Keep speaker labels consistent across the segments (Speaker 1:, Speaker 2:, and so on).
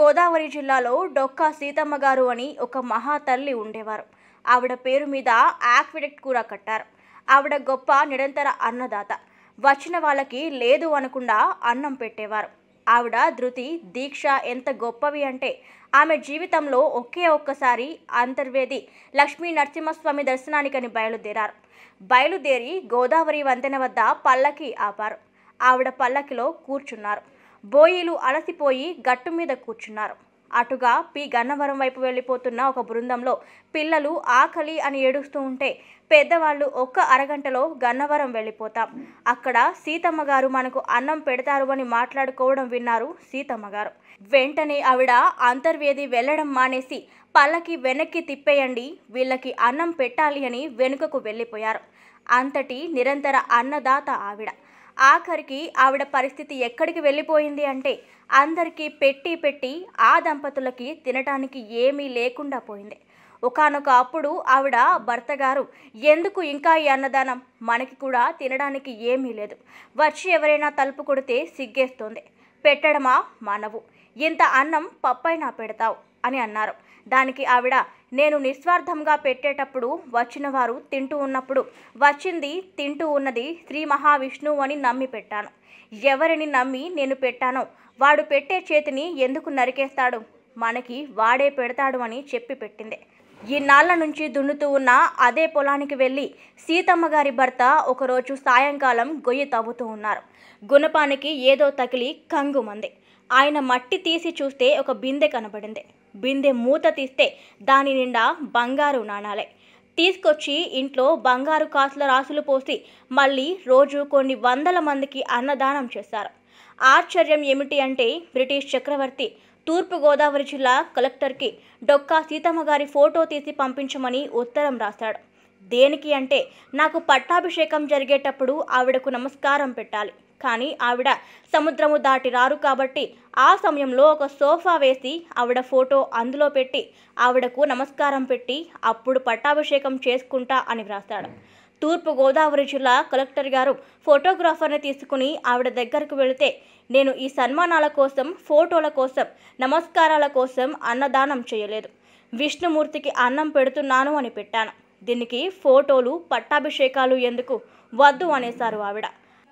Speaker 1: గోదావరి జిల్లాలో డొక్కా సీతమ్మ గారు అని ఒక మహా తల్లి ఉండేవారు ఆవిడ పేరు మీద యాక్విడెక్ట్ కూడా కట్టారు ఆవిడ గొప్ప నిరంతర అన్నదాత వచ్చిన వాళ్ళకి లేదు అనకుండా అన్నం పెట్టేవారు ఆవిడ ధృతి దీక్ష ఎంత గొప్పవి అంటే ఆమె జీవితంలో ఒకే ఒక్కసారి అంతర్వేది లక్ష్మీ నరసింహస్వామి దర్శనానికని బయలుదేరారు బయలుదేరి గోదావరి వంతెన వద్ద పల్లకి ఆపారు ఆవిడ పల్లకిలో కూర్చున్నారు బోయిలు అలసిపోయి గట్టు మీద కూర్చున్నారు అటుగా పి గన్నవరం వైపు వెళ్ళిపోతున్న ఒక బృందంలో పిల్లలు ఆకలి అని ఏడుస్తూ ఉంటే పెద్దవాళ్ళు ఒక్క అరగంటలో గన్నవరం వెళ్ళిపోతాం అక్కడ సీతమ్మ గారు మనకు అన్నం పెడతారు అని మాట్లాడుకోవడం విన్నారు సీతమ్మ గారు వెంటనే ఆవిడ అంతర్వేది వెళ్ళడం మానేసి పల్లకి వెనక్కి తిప్పేయండి వీళ్ళకి అన్నం పెట్టాలి అని వెనుకకు వెళ్ళిపోయారు అంతటి నిరంతర అన్నదాత ఆవిడ ఆఖరికి ఆవిడ పరిస్థితి ఎక్కడికి వెళ్ళిపోయింది అంటే అందరికీ పెట్టి పెట్టి ఆ దంపతులకి తినటానికి ఏమీ లేకుండా పోయింది ఒకనొక అప్పుడు ఆవిడ భర్త గారు ఎందుకు ఇంకా ఈ అన్నదానం మనకి కూడా తినడానికి ఏమీ లేదు వచ్చి ఎవరైనా తలుపు కొడితే సిగ్గేస్తుంది పెట్టడమా మనవు ఇంత అన్నం పప్పైనా పెడతావు అని అన్నారు దానికి ఆవిడ నేను నిస్వార్థంగా పెట్టేటప్పుడు వచ్చిన వారు తింటూ ఉన్నప్పుడు వచ్చింది తింటూ ఉన్నది శ్రీ మహావిష్ణువు అని నమ్మి పెట్టాను ఎవరిని నమ్మి నేను పెట్టానో వాడు పెట్టే చేతిని ఎందుకు నరికేస్తాడు మనకి వాడే పెడతాడు అని చెప్పి పెట్టింది ఇన్నాళ్ల నుంచి దున్నుతూ ఉన్న అదే పొలానికి వెళ్ళి సీతమ్మ గారి భర్త ఒకరోజు సాయంకాలం గొయ్యి తవ్వుతూ ఉన్నారు గుణపానికి ఏదో తగిలి కంగుమంది ఆయన మట్టి తీసి చూస్తే ఒక బిందె కనబడింది బిందె మూత తీస్తే దాని నిండా బంగారు నాణాలే తీసుకొచ్చి ఇంట్లో బంగారు కాసుల రాసులు పోసి మళ్ళీ రోజు కొన్ని వందల మందికి అన్నదానం చేస్తారు ఆశ్చర్యం ఏమిటి అంటే బ్రిటిష్ చక్రవర్తి తూర్పుగోదావరి జిల్లా కలెక్టర్కి డొక్కా సీతమ్మ గారి ఫోటో తీసి పంపించమని ఉత్తరం రాశాడు దేనికి అంటే నాకు పట్టాభిషేకం జరిగేటప్పుడు ఆవిడకు నమస్కారం పెట్టాలి కానీ ఆవిడ సముద్రము దాటి రారు కాబట్టి ఆ సమయంలో ఒక సోఫా వేసి ఆవిడ ఫోటో అందులో పెట్టి ఆవిడకు నమస్కారం పెట్టి అప్పుడు పట్టాభిషేకం చేసుకుంటా అని వ్రాస్తాడు తూర్పు గోదావరి జిల్లా కలెక్టర్ గారు ఫోటోగ్రాఫర్ని తీసుకుని ఆవిడ దగ్గరకు వెళితే నేను ఈ సన్మానాల కోసం ఫోటోల కోసం నమస్కారాల కోసం అన్నదానం చేయలేదు విష్ణుమూర్తికి అన్నం పెడుతున్నాను అని పెట్టాను దీనికి ఫోటోలు పట్టాభిషేకాలు ఎందుకు వద్దు అనేశారు ఆవిడ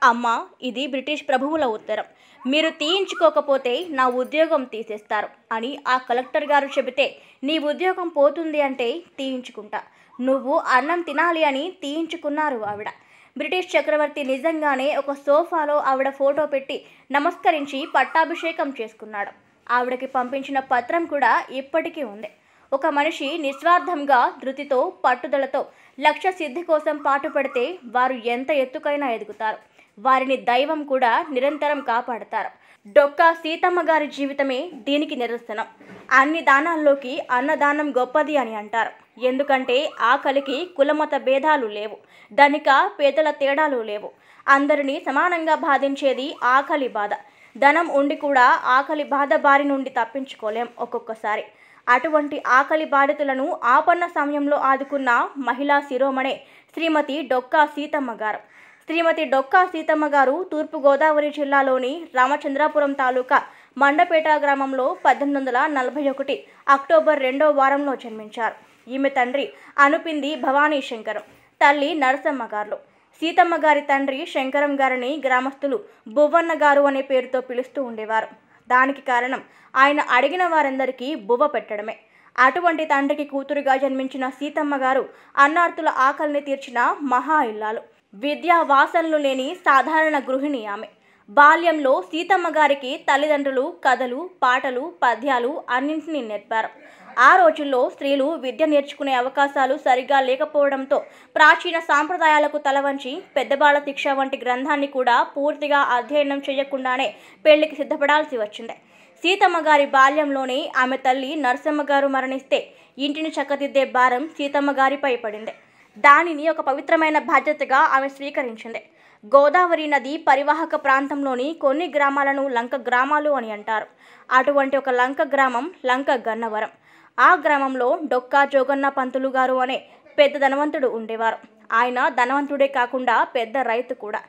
Speaker 1: అమ్మ ఇది బ్రిటిష్ ప్రభువుల ఉత్తరం మీరు తీయించుకోకపోతే నా ఉద్యోగం తీసేస్తారు అని ఆ కలెక్టర్ గారు చెబితే నీ ఉద్యోగం పోతుంది అంటే తీయించుకుంటా నువ్వు అన్నం తినాలి అని తీయించుకున్నారు ఆవిడ బ్రిటిష్ చక్రవర్తి నిజంగానే ఒక సోఫాలో ఆవిడ ఫోటో పెట్టి నమస్కరించి పట్టాభిషేకం చేసుకున్నాడు ఆవిడకి పంపించిన పత్రం కూడా ఇప్పటికీ ఉంది ఒక మనిషి నిస్వార్థంగా ధృతితో పట్టుదలతో లక్ష్య సిద్ధి కోసం పాటుపడితే వారు ఎంత ఎత్తుకైనా ఎదుగుతారు వారిని దైవం కూడా నిరంతరం కాపాడతారు డొక్క సీతమ్మ గారి జీవితమే దీనికి నిరసనం అన్ని దానాల్లోకి అన్నదానం గొప్పది అని అంటారు ఎందుకంటే ఆకలికి కులమత భేదాలు లేవు ధనిక పేదల తేడాలు లేవు అందరినీ సమానంగా బాధించేది ఆకలి బాధ ధనం ఉండి కూడా ఆకలి బాధ బారి నుండి తప్పించుకోలేం ఒక్కొక్కసారి అటువంటి ఆకలి బాధితులను ఆపన్న సమయంలో ఆదుకున్న మహిళా శిరోమణే శ్రీమతి డొక్కా సీతమ్మ గారు శ్రీమతి డొక్కా సీతమ్మ గారు తూర్పుగోదావరి జిల్లాలోని రామచంద్రాపురం తాలూకా మండపేట గ్రామంలో పద్దెనిమిది వందల నలభై ఒకటి అక్టోబర్ రెండో వారంలో జన్మించారు ఈమె తండ్రి అనుపింది భవానీ శంకరం తల్లి నరసమ్మ గారు సీతమ్మ గారి తండ్రి శంకరం గారిని గ్రామస్తులు బువ్వన్న గారు అనే పేరుతో పిలుస్తూ ఉండేవారు దానికి కారణం ఆయన అడిగిన వారందరికీ బువ్వ పెట్టడమే అటువంటి తండ్రికి కూతురుగా జన్మించిన సీతమ్మ గారు అన్నార్తుల ఆకలిని తీర్చిన మహా ఇల్లాలు విద్యా వాసనలు లేని సాధారణ గృహిణి ఆమె బాల్యంలో సీతమ్మ గారికి తల్లిదండ్రులు కథలు పాటలు పద్యాలు అన్నింటినీ నేర్పారు ఆ రోజుల్లో స్త్రీలు విద్య నేర్చుకునే అవకాశాలు సరిగా లేకపోవడంతో ప్రాచీన సాంప్రదాయాలకు తలవంచి పెద్దబాళ శిక్ష వంటి గ్రంథాన్ని కూడా పూర్తిగా అధ్యయనం చేయకుండానే పెళ్లికి సిద్ధపడాల్సి వచ్చింది సీతమ్మ గారి బాల్యంలోనే ఆమె తల్లి నరసమ్మ గారు మరణిస్తే ఇంటిని చక్కదిద్దే భారం సీతమ్మ గారిపై పడింది దానిని ఒక పవిత్రమైన బాధ్యతగా ఆమె స్వీకరించింది గోదావరి నది పరివాహక ప్రాంతంలోని కొన్ని గ్రామాలను లంక గ్రామాలు అని అంటారు అటువంటి ఒక లంక గ్రామం లంక గన్నవరం ఆ గ్రామంలో డొక్కా జోగన్న పంతులు గారు అనే పెద్ద ధనవంతుడు ఉండేవారు ఆయన ధనవంతుడే కాకుండా పెద్ద రైతు కూడా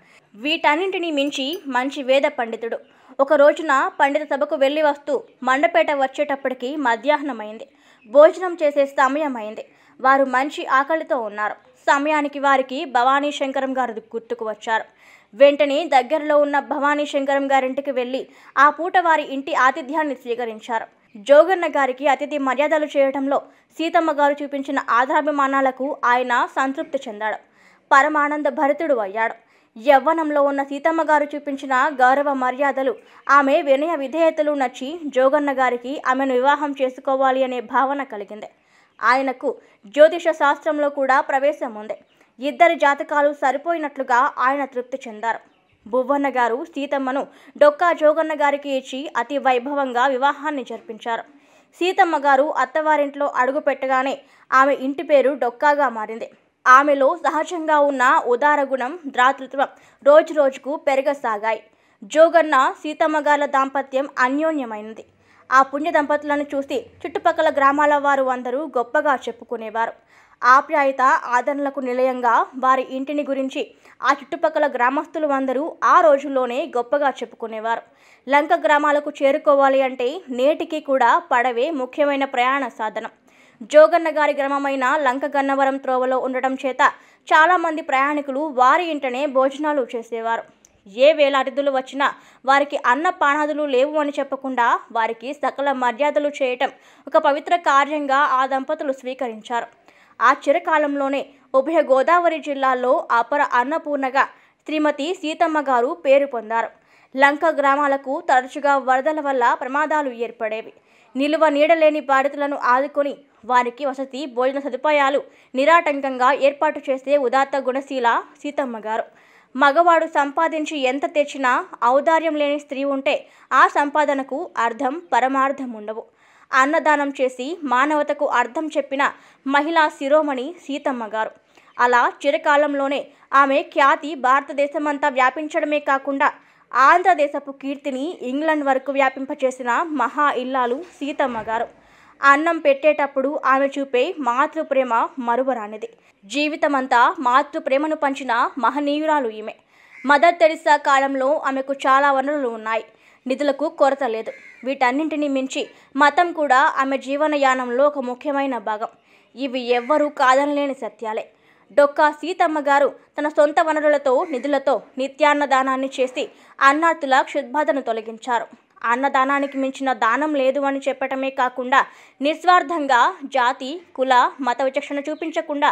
Speaker 1: వీటన్నింటినీ మించి మంచి వేద పండితుడు ఒక రోజున పండిత సభకు వెళ్ళి వస్తూ మండపేట వచ్చేటప్పటికి అయింది భోజనం చేసే సమయం అయింది వారు మంచి ఆకలితో ఉన్నారు సమయానికి వారికి భవానీ శంకరం గారు గుర్తుకు వచ్చారు వెంటనే దగ్గరలో ఉన్న భవానీ శంకరం గారింటికి వెళ్ళి ఆ పూట వారి ఇంటి ఆతిథ్యాన్ని స్వీకరించారు జోగన్న గారికి అతిథి మర్యాదలు చేయడంలో సీతమ్మ గారు చూపించిన ఆధాభిమానాలకు ఆయన సంతృప్తి చెందాడు పరమానంద భరితుడు అయ్యాడు యవ్వనంలో ఉన్న సీతమ్మ గారు చూపించిన గౌరవ మర్యాదలు ఆమె వినయ విధేయతలు నచ్చి జోగన్న గారికి ఆమెను వివాహం చేసుకోవాలి అనే భావన కలిగింది ఆయనకు జ్యోతిష శాస్త్రంలో కూడా ప్రవేశం ఉంది ఇద్దరి జాతకాలు సరిపోయినట్లుగా ఆయన తృప్తి చెందారు బువ్వన్న గారు సీతమ్మను డొక్కా జోగన్న గారికి ఇచ్చి అతి వైభవంగా వివాహాన్ని జరిపించారు సీతమ్మ గారు అత్తవారింట్లో అడుగు పెట్టగానే ఆమె ఇంటి పేరు డొక్కాగా మారింది ఆమెలో సహజంగా ఉన్న ఉదార గుణం ద్రాతృత్వం రోజుకు పెరగసాగాయి జోగన్న సీతమ్మ గారి దాంపత్యం అన్యోన్యమైనది ఆ పుణ్య దంపతులను చూసి చుట్టుపక్కల గ్రామాల వారు అందరూ గొప్పగా చెప్పుకునేవారు ఆప్యాయత ఆదరణలకు నిలయంగా వారి ఇంటిని గురించి ఆ చుట్టుపక్కల గ్రామస్తులు అందరూ ఆ రోజుల్లోనే గొప్పగా చెప్పుకునేవారు లంక గ్రామాలకు చేరుకోవాలి అంటే నేటికి కూడా పడవే ముఖ్యమైన ప్రయాణ సాధనం జోగన్న గారి గ్రామమైన లంక గన్నవరం త్రోవలో ఉండటం చేత చాలామంది ప్రయాణికులు వారి ఇంటనే భోజనాలు చేసేవారు ఏ వేల అతిథులు వచ్చినా వారికి అన్న పానాదులు లేవు అని చెప్పకుండా వారికి సకల మర్యాదలు చేయటం ఒక పవిత్ర కార్యంగా ఆ దంపతులు స్వీకరించారు ఆ చిరకాలంలోనే ఉభయ గోదావరి జిల్లాలో అపర అన్నపూర్ణగా శ్రీమతి సీతమ్మ గారు పేరు పొందారు లంక గ్రామాలకు తరచుగా వరదల వల్ల ప్రమాదాలు ఏర్పడేవి నిలువ నీడలేని బాధితులను ఆదుకొని వారికి వసతి భోజన సదుపాయాలు నిరాటంకంగా ఏర్పాటు చేసే ఉదాత్త గుణశీల సీతమ్మ గారు మగవాడు సంపాదించి ఎంత తెచ్చినా ఔదార్యం లేని స్త్రీ ఉంటే ఆ సంపాదనకు అర్థం పరమార్థం ఉండవు అన్నదానం చేసి మానవతకు అర్థం చెప్పిన మహిళా శిరోమణి సీతమ్మ గారు అలా చిరకాలంలోనే ఆమె ఖ్యాతి భారతదేశమంతా వ్యాపించడమే కాకుండా ఆంధ్రదేశపు కీర్తిని ఇంగ్లాండ్ వరకు వ్యాపింపచేసిన మహా ఇల్లాలు సీతమ్మ గారు అన్నం పెట్టేటప్పుడు ఆమె చూపే మాతృప్రేమ మరువరానిది జీవితమంతా మాతృప్రేమను పంచిన మహనీయురాలు ఈమె మదర్ తెరిసా కాలంలో ఆమెకు చాలా వనరులు ఉన్నాయి నిధులకు కొరత లేదు వీటన్నింటినీ మించి మతం కూడా ఆమె జీవనయానంలో ఒక ముఖ్యమైన భాగం ఇవి ఎవ్వరూ కాదనలేని సత్యాలే డొక్కా సీతమ్మ గారు తన సొంత వనరులతో నిధులతో నిత్యాన్నదానాన్ని చేసి అన్నార్థుల క్షుద్బాధను తొలగించారు అన్నదానానికి మించిన దానం లేదు అని చెప్పటమే కాకుండా నిస్వార్థంగా జాతి కుల మత విచక్షణ చూపించకుండా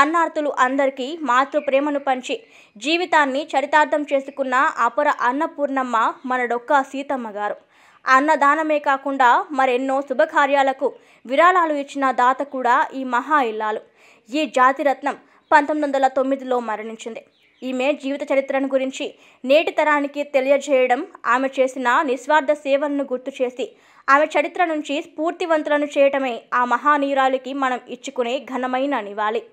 Speaker 1: అన్నార్థులు అందరికీ మాతృప్రేమను పంచి జీవితాన్ని చరితార్థం చేసుకున్న అపర అన్నపూర్ణమ్మ మన డొక్క సీతమ్మ గారు అన్నదానమే కాకుండా మరెన్నో శుభకార్యాలకు విరాళాలు ఇచ్చిన దాత కూడా ఈ మహా ఇల్లాలు ఈ జాతిరత్నం పంతొమ్మిది వందల తొమ్మిదిలో మరణించింది ఈమె జీవిత చరిత్రను గురించి నేటి తరానికి తెలియజేయడం ఆమె చేసిన నిస్వార్థ సేవలను గుర్తు చేసి ఆమె చరిత్ర నుంచి స్ఫూర్తివంతులను చేయటమే ఆ మహానీయురాలికి మనం ఇచ్చుకునే ఘనమైన నివాళి